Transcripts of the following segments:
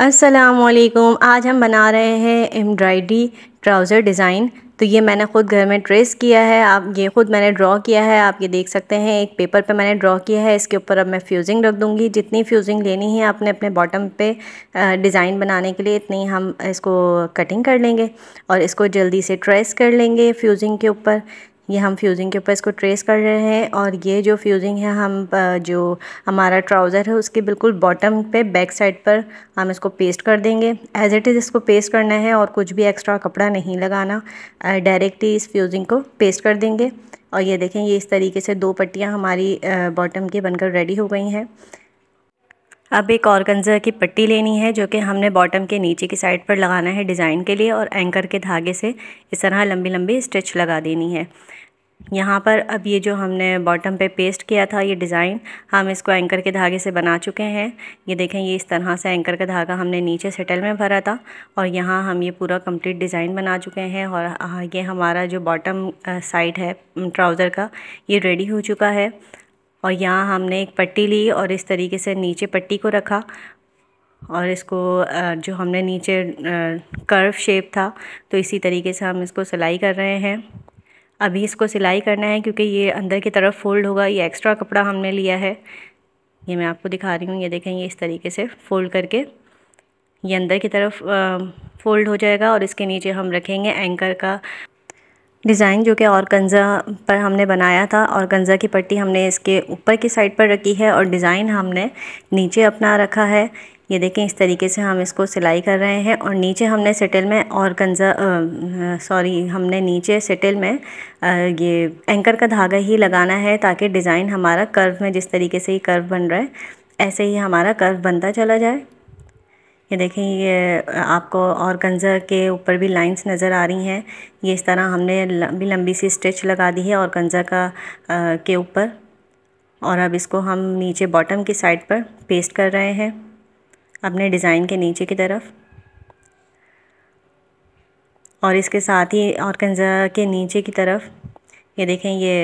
असलकुम आज हम बना रहे हैं एम्ब्रॉयडरी ट्राउज़र डिज़ाइन तो ये मैंने ख़ुद घर में ट्रेस किया है आप ये ख़ुद मैंने ड्रॉ किया है आप ये देख सकते हैं एक पेपर पे मैंने ड्रॉ किया है इसके ऊपर अब मैं फ्यूज़िंग रख दूँगी जितनी फ्यूज़िंग लेनी है आपने अपने बॉटम पे डिज़ाइन बनाने के लिए इतनी हम इसको कटिंग कर लेंगे और इसको जल्दी से ट्रेस कर लेंगे फ्यूज़िंग के ऊपर ये हम फ्यूज़िंग के ऊपर इसको ट्रेस कर रहे हैं और ये जो फ्यूज़िंग है हम जो हमारा ट्राउज़र है उसके बिल्कुल बॉटम पे बैक साइड पर हम इसको पेस्ट कर देंगे एज़ इट इज़ इसको पेस्ट करना है और कुछ भी एक्स्ट्रा कपड़ा नहीं लगाना डायरेक्ट ही इस फ्यूज़िंग को पेस्ट कर देंगे और ये देखें ये इस तरीके से दो पट्टियाँ हमारी बॉटम की बनकर रेडी हो गई हैं अब एक ऑर्गेंजा की पट्टी लेनी है जो कि हमने बॉटम के नीचे की साइड पर लगाना है डिज़ाइन के लिए और एंकर के धागे से इस तरह लंबी लंबी स्टिच लगा देनी है यहाँ पर अब ये जो हमने बॉटम पे पेस्ट किया था ये डिज़ाइन हम इसको एंकर के धागे से बना चुके हैं ये देखें ये इस तरह से एंकर का धागा हमने नीचे सेटल में भरा था और यहाँ हम ये पूरा कंप्लीट डिज़ाइन बना चुके हैं और ये हमारा जो बॉटम साइड है ट्राउज़र का ये रेडी हो चुका है और यहाँ हमने एक पट्टी ली और इस तरीके से नीचे पट्टी को रखा और इसको जो हमने नीचे कर्व शेप था तो इसी तरीके से हम इसको सिलाई कर रहे हैं अभी इसको सिलाई करना है क्योंकि ये अंदर की तरफ फोल्ड होगा ये एक्स्ट्रा कपड़ा हमने लिया है ये मैं आपको दिखा रही हूँ ये देखें ये इस तरीके से फ़ोल्ड करके ये अंदर की तरफ फ़ोल्ड हो जाएगा और इसके नीचे हम रखेंगे एंकर का डिज़ाइन जो कि और गंजा पर हमने बनाया था और गंजा की पट्टी हमने इसके ऊपर की साइड पर रखी है और डिज़ाइन हमने नीचे अपना रखा है ये देखें इस तरीके से हम इसको सिलाई कर रहे हैं और नीचे हमने सेटल में और गंजा सॉरी हमने नीचे सेटल में आ, ये एंकर का धागा ही लगाना है ताकि डिज़ाइन हमारा कर्व में जिस तरीके से ये कर्व बन रहा है ऐसे ही हमारा कर्व बनता चला जाए ये देखें ये आपको और गंजा के ऊपर भी लाइंस नज़र आ रही हैं ये इस तरह हमने लंबी लंबी सी स्टिच लगा दी है और गंजा का आ, के ऊपर और अब इसको हम नीचे बॉटम की साइड पर पेस्ट कर रहे हैं अपने डिज़ाइन के नीचे की तरफ और इसके साथ ही ऑर्गेन्जा के नीचे की तरफ ये देखें ये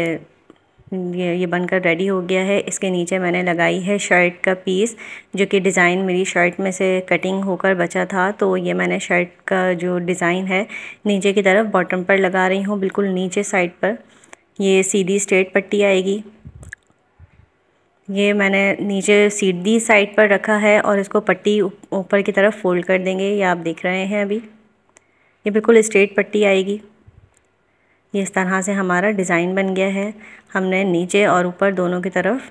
ये ये बनकर रेडी हो गया है इसके नीचे मैंने लगाई है शर्ट का पीस जो कि डिज़ाइन मेरी शर्ट में से कटिंग होकर बचा था तो ये मैंने शर्ट का जो डिज़ाइन है नीचे की तरफ बॉटम पर लगा रही हूँ बिल्कुल नीचे साइड पर ये सीधी स्ट्रेट पट्टी आएगी ये मैंने नीचे सीधी साइड पर रखा है और इसको पट्टी ऊपर की तरफ फोल्ड कर देंगे ये आप देख रहे हैं अभी ये बिल्कुल स्ट्रेट पट्टी आएगी इस तरह से हमारा डिज़ाइन बन गया है हमने नीचे और ऊपर दोनों की तरफ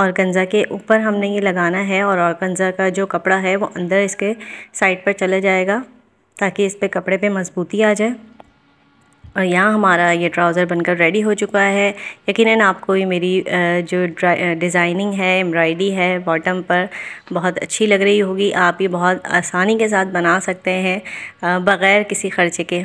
और गंजा के ऊपर हमने ये लगाना है और गंजा का जो कपड़ा है वो अंदर इसके साइड पर चला जाएगा ताकि इस पे कपड़े पे मजबूती आ जाए और यहाँ हमारा ये ट्राउज़र बनकर रेडी हो चुका है यकीनन आपको ये मेरी जो डिज़ाइनिंग है एम्ब्रॉयडरी है बॉटम पर बहुत अच्छी लग रही होगी आप ये बहुत आसानी के साथ बना सकते हैं बग़ैर किसी ख़र्चे के